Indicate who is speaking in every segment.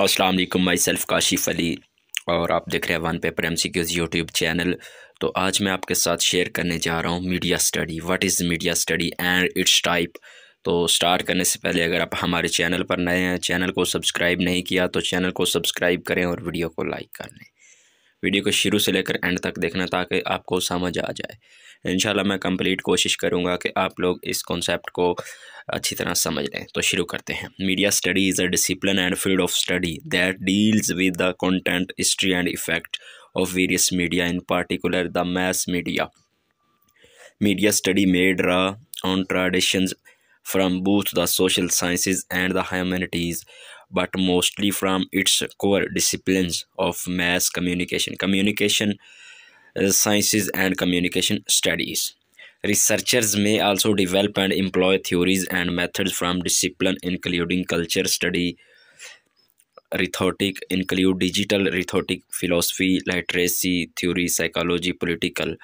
Speaker 1: अस्सलाम वालेकुम my self Kashif Ali और आप देख रहे हैं one paper MCQs YouTube channel तो आज मैं आपके साथ शेयर करने जा रहा हूँ media study what is media study and its type तो स्टार्ट करने से पहले अगर आप हमारे चैनल पर नए हैं चैनल को सब्सक्राइब नहीं किया तो चैनल को सब्सक्राइब करें और वीडियो को लाइक कर लें वीडियो को शुरू से लेकर एंड तक देखना ताकि आपको समझ आ जाए इन मैं कंप्लीट कोशिश करूँगा कि आप लोग इस कॉन्सेप्ट को अच्छी तरह समझ लें तो शुरू करते हैं media study is a discipline and field of study that deals with the content history and effect of various media in particular the mass media media study मेड रा on tradition from both the social sciences and the humanities but mostly from its core disciplines of mass communication, communication uh, sciences, and communication studies. Researchers may also develop and employ theories and methods from discipline including culture study, rhetoric include digital rhetoric, philosophy, literacy, theory, psychology, political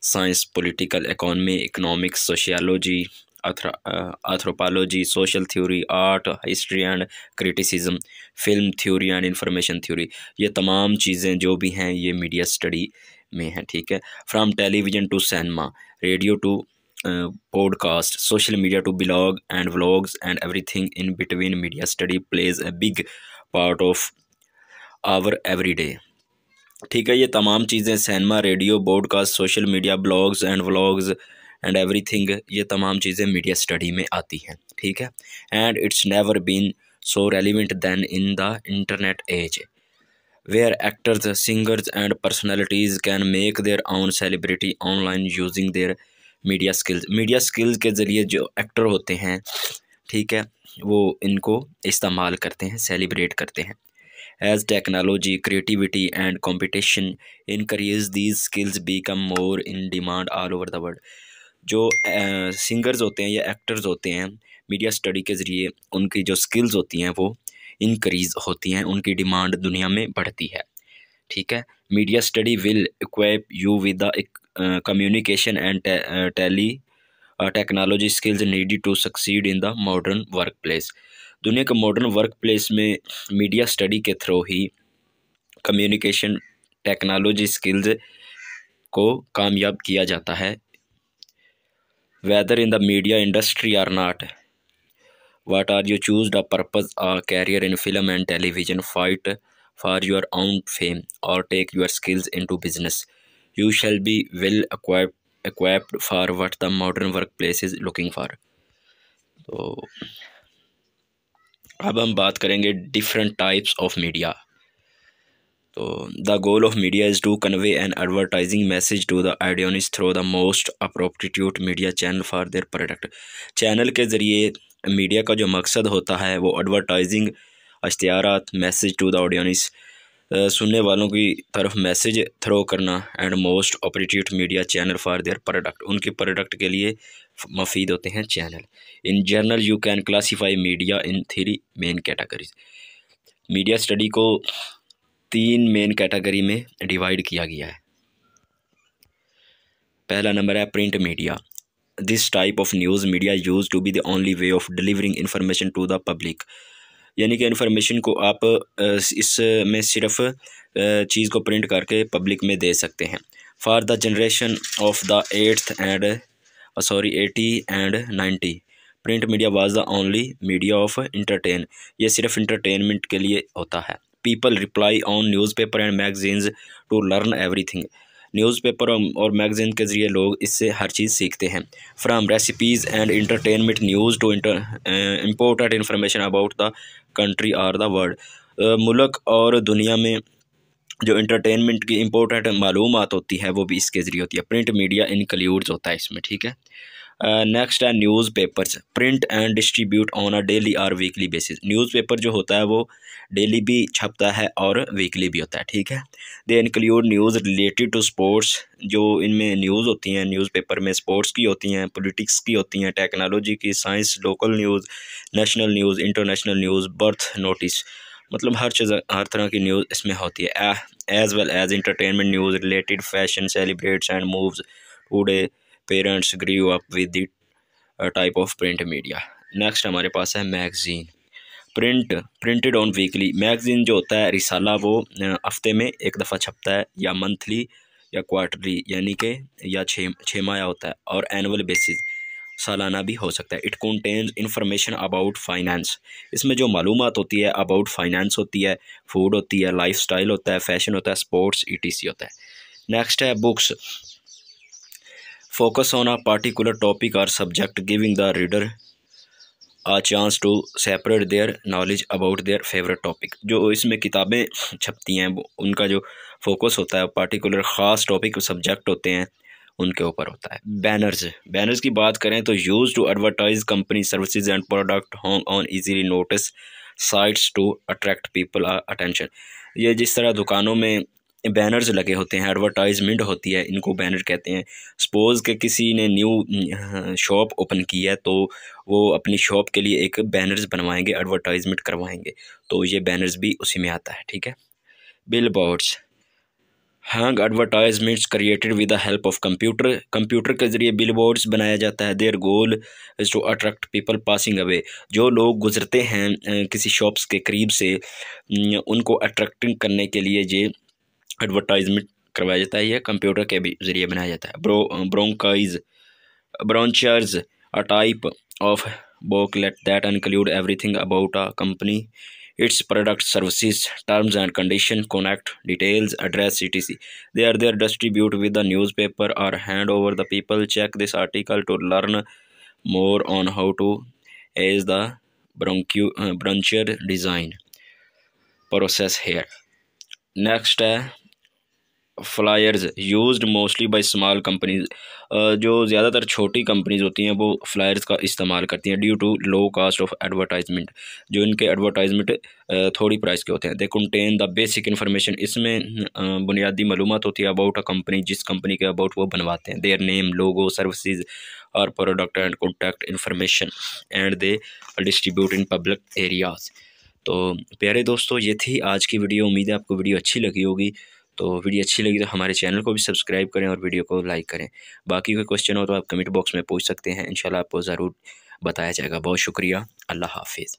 Speaker 1: science, political economy, economics, sociology, anthropology, social theory, art, history and criticism, film theory and information theory ये तमाम चीज़ें जो भी हैं ये media study में हैं ठीक है from television to cinema radio to podcast social media to blog and vlogs and everything in between media study plays a big part of our everyday ठीक है ये तमाम चीज़ें cinema radio podcast social media blogs and vlogs and thing ये तमाम चीज़ें media study में आती हैं ठीक है and it's never been so relevant than in the internet age where actors singers and personalities can make their own celebrity online using their media skills media skills के ज़रिए जो एक्टर होते हैं ठीक है वो इनको इस्तेमाल करते हैं सेलिब्रेट करते हैं as technology creativity and competition increase these skills become more in demand all over the world जो सिंगर्स होते हैं या एक्टर्स होते हैं मीडिया स्टडी के ज़रिए उनकी जो स्किल्स होती हैं वो इनक्रीज़ होती हैं उनकी डिमांड दुनिया में बढ़ती है ठीक है media study will equip you with the communication and tele technology skills needed to succeed in the modern workplace दुनिया के मॉडर्न वर्क प्लेस में मीडिया स्टडी के थ्रू ही कम्युनिकेशन टेक्नोलॉजी स्किल्स को कामयाब किया जाता है whether in the media industry or not what are you choose the purpose or career in film and television fight for your own fame or take your skills into business you shall be well equipped equipped for what the modern workplace is looking for So, अब हम बात करेंगे different types of media. तो the goal of media is to convey an advertising message to the audience through the most appropriate media channel for their product channel के ज़रिए media का जो मकसद होता है वो एडवर्टाइजिंग इश्तारात मैसेज टू द ऑडियंस सुनने वालों की तरफ मैसेज थ्रो करना and most operative media channel for their product उनके प्रोडक्ट के लिए मफीद होते हैं channel in general you can classify media in three main categories media study को तीन मेन कैटेगरी में डिवाइड किया गया है पहला नंबर है print media this type of news media used to be the only way of delivering information to the public यानी कि इन्फॉर्मेशन को आप इस में सिर्फ चीज़ को प्रिंट करके पब्लिक में दे सकते हैं for the generation of the eighth and sorry eighty and ninety print media was the only media of entertain ये सिर्फ इंटरटेनमेंट के लिए होता है newspaper and newspaper to learn everything news newspaper और मैगज़ीन के ज़रिए लोग इससे हर चीज़ सीखते हैं from recipes and entertainment news to important information about the country or the world मुल्क और दुनिया में जो इंटरटेनमेंट की इंपॉर्टेंट मालूम होती है वो भी इसके ज़रिए होती है प्रिंट मीडिया इंक्लूड्स होता है इसमें ठीक है नेक्स्ट है newspapers print and distribute on a daily और वीकली बेसिस न्यूज़ पेपर जो होता है वो डेली भी छपता है और वीकली भी होता है ठीक है they include news related to sports जो इनमें न्यूज़ होती हैं न्यूज़ पेपर में स्पोर्ट्स की होती हैं पोलिटिक्स की होती हैं टेक्नोलॉजी की science local news national news international news birth notice मतलब हर चीज़ हर तरह की न्यूज़ इसमें होती है as well as entertainment news related fashion celebrities and movies today parents grew up with the type of print media next हमारे पास है magazine print printed on weekly magazine जो होता है रिसाला वो हफ्ते में एक दफ़ा छपता है या मंथली या क्वार्टरली यानी कि या छः छः माया होता है और एनअल बेसिस सालाना भी हो सकता है it contains information about finance इसमें जो मालूम होती है अबाउट फाइनेंस होती है फूड होती है लाइफ स्टाइल होता है फैशन होता है स्पोर्ट्स ई होता है नेक्स्ट है books Focus on a particular topic or subject giving the reader a chance to separate their knowledge about their favorite topic जो इसमें किताबें छपती हैं उनका जो फोकस होता है पार्टिकुलर ख़ास टॉपिक सब्जेक्ट होते हैं उनके ऊपर होता है बैनर्स बैनर्स की बात करें तो use to advertise company services and product hung on easily notice sites to attract people attention ये जिस तरह दुकानों में बैनर्स लगे होते हैं एडवर्टाइजमेंट होती है इनको बैनर कहते हैं सपोज़ के किसी ने न्यू शॉप ओपन की है तो वो अपनी शॉप के लिए एक बैनर्स बनवाएंगे एडवर्टाइजमेंट करवाएंगे तो ये बैनर्स भी उसी में आता है ठीक है billboards hang advertisements created with the help of computer computer के ज़रिए बिल बोर्ड्स बनाया जाता है their goal is to attract people passing away जो लोग गुजरते हैं किसी शॉप्स के करीब से उनको अट्रैक्टिंग करने के लिए ये एडवर्टाइजमेंट करवाया जाता है या कंप्यूटर के भी जरिए बनाया जाता है ब्रो ब्रोंकाइज brochures a type of booklet that include everything about a company its product services terms and condition contact details address C T C they are there distribute with the newspaper or hand over the people check this article to learn more on how to as the ब्रंक्यू brochure design process here next है flyers used mostly by small companies जो ज़्यादातर छोटी companies होती हैं वो flyers का इस्तेमाल करती हैं due to low cost of advertisement जो इनके एडवर्टाइजमेंट थोड़ी प्राइस के होते हैं they contain the basic information इसमें बुनियादी मालूम होती है अबाउट अ कंपनी जिस कंपनी के अबाउट वो बनवाते हैं देयर नेम लोगो सर्विसज़ और product and contact information and they distribute in public areas तो प्यारे दोस्तों ये थी आज की वीडियो उम्मीद है आपको वीडियो अच्छी लगी होगी तो वीडियो अच्छी लगी तो हमारे चैनल को भी सब्सक्राइब करें और वीडियो को लाइक करें बाकी कोई क्वेश्चन हो तो आप कमेंट बॉक्स में पूछ सकते हैं इंशाल्लाह आपको ज़रूर बताया जाएगा बहुत शुक्रिया अल्लाह हाफिज़